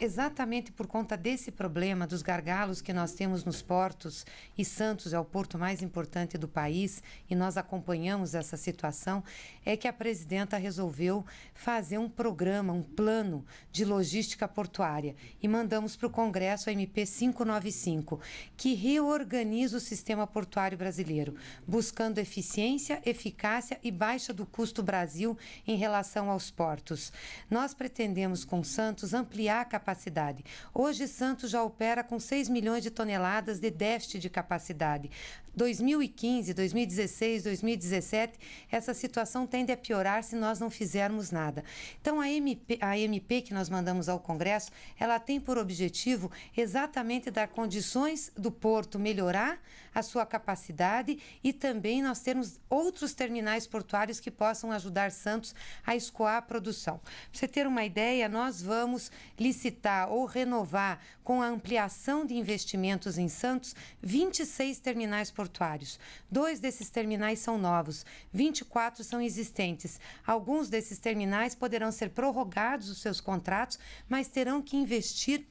exatamente por conta desse problema dos gargalos que nós temos nos portos, e Santos é o porto mais importante do país, e nós acompanhamos essa situação, é que a presidenta resolveu fazer um programa, um plano de logística portuária. E mandamos para o Congresso a MP 595, que reorganiza o sistema portuário brasileiro, buscando eficiência, eficácia e baixa do custo Brasil em relação aos portos. Nós pretendemos, com Santos, ampliar a capacidade capacidade. Hoje, Santos já opera com 6 milhões de toneladas de déficit de capacidade. 2015, 2016, 2017, essa situação tende a piorar se nós não fizermos nada. Então, a MP, a MP que nós mandamos ao Congresso, ela tem por objetivo exatamente dar condições do porto melhorar a sua capacidade e também nós termos outros terminais portuários que possam ajudar Santos a escoar a produção. Para você ter uma ideia, nós vamos licitar ou renovar, com a ampliação de investimentos em Santos, 26 terminais portuários. Dois desses terminais são novos, 24 são existentes. Alguns desses terminais poderão ser prorrogados os seus contratos, mas terão que investir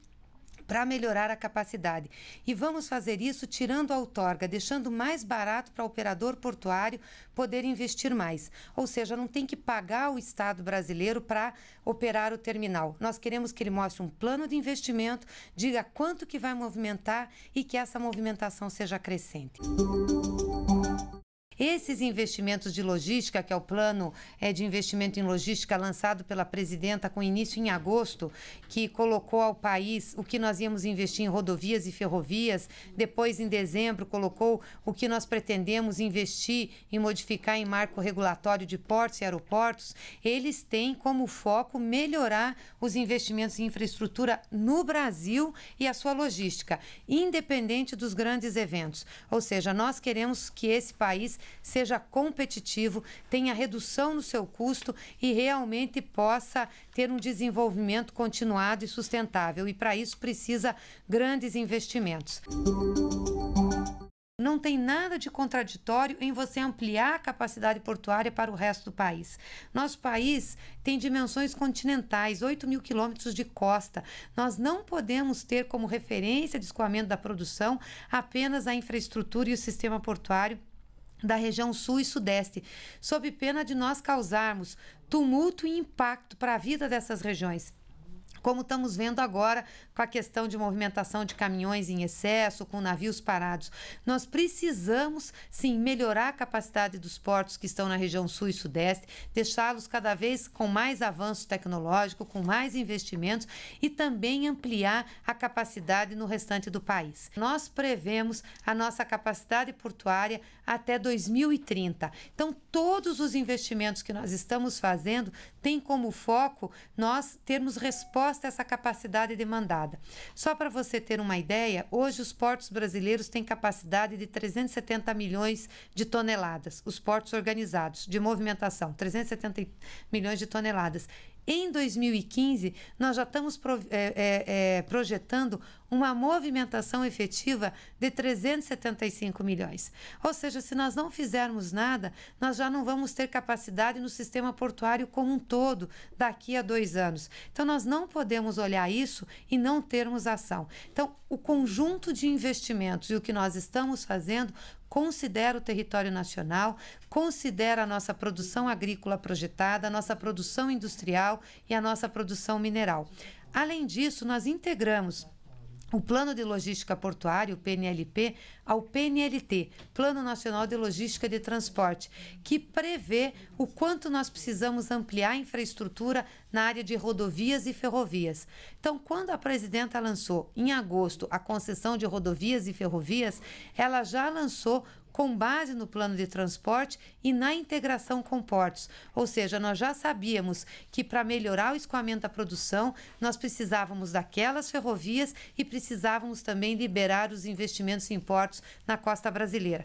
para melhorar a capacidade. E vamos fazer isso tirando a outorga, deixando mais barato para o operador portuário poder investir mais. Ou seja, não tem que pagar o Estado brasileiro para operar o terminal. Nós queremos que ele mostre um plano de investimento, diga quanto que vai movimentar e que essa movimentação seja crescente. Música esses investimentos de logística, que é o plano é, de investimento em logística lançado pela presidenta com início em agosto, que colocou ao país o que nós íamos investir em rodovias e ferrovias, depois em dezembro colocou o que nós pretendemos investir e modificar em marco regulatório de portos e aeroportos, eles têm como foco melhorar os investimentos em infraestrutura no Brasil e a sua logística, independente dos grandes eventos. Ou seja, nós queremos que esse país seja competitivo, tenha redução no seu custo e realmente possa ter um desenvolvimento continuado e sustentável. E para isso precisa grandes investimentos. Não tem nada de contraditório em você ampliar a capacidade portuária para o resto do país. Nosso país tem dimensões continentais, 8 mil quilômetros de costa. Nós não podemos ter como referência de escoamento da produção apenas a infraestrutura e o sistema portuário da região sul e sudeste, sob pena de nós causarmos tumulto e impacto para a vida dessas regiões como estamos vendo agora com a questão de movimentação de caminhões em excesso, com navios parados. Nós precisamos, sim, melhorar a capacidade dos portos que estão na região sul e sudeste, deixá-los cada vez com mais avanço tecnológico, com mais investimentos e também ampliar a capacidade no restante do país. Nós prevemos a nossa capacidade portuária até 2030. Então, todos os investimentos que nós estamos fazendo têm como foco nós termos resposta gosta essa capacidade demandada. Só para você ter uma ideia, hoje os portos brasileiros têm capacidade de 370 milhões de toneladas, os portos organizados de movimentação, 370 milhões de toneladas. Em 2015, nós já estamos eh, eh, eh, projetando uma movimentação efetiva de 375 milhões. Ou seja, se nós não fizermos nada, nós já não vamos ter capacidade no sistema portuário como um todo daqui a dois anos. Então, nós não podemos olhar isso e não termos ação. Então, o conjunto de investimentos e o que nós estamos fazendo considera o território nacional, considera a nossa produção agrícola projetada, a nossa produção industrial e a nossa produção mineral. Além disso, nós integramos o Plano de Logística Portuária, o PNLP, ao PNLT, Plano Nacional de Logística de Transporte, que prevê o quanto nós precisamos ampliar a infraestrutura na área de rodovias e ferrovias. Então, quando a presidenta lançou em agosto a concessão de rodovias e ferrovias, ela já lançou com base no plano de transporte e na integração com portos. Ou seja, nós já sabíamos que para melhorar o escoamento da produção, nós precisávamos daquelas ferrovias e precisávamos também liberar os investimentos em portos na costa brasileira.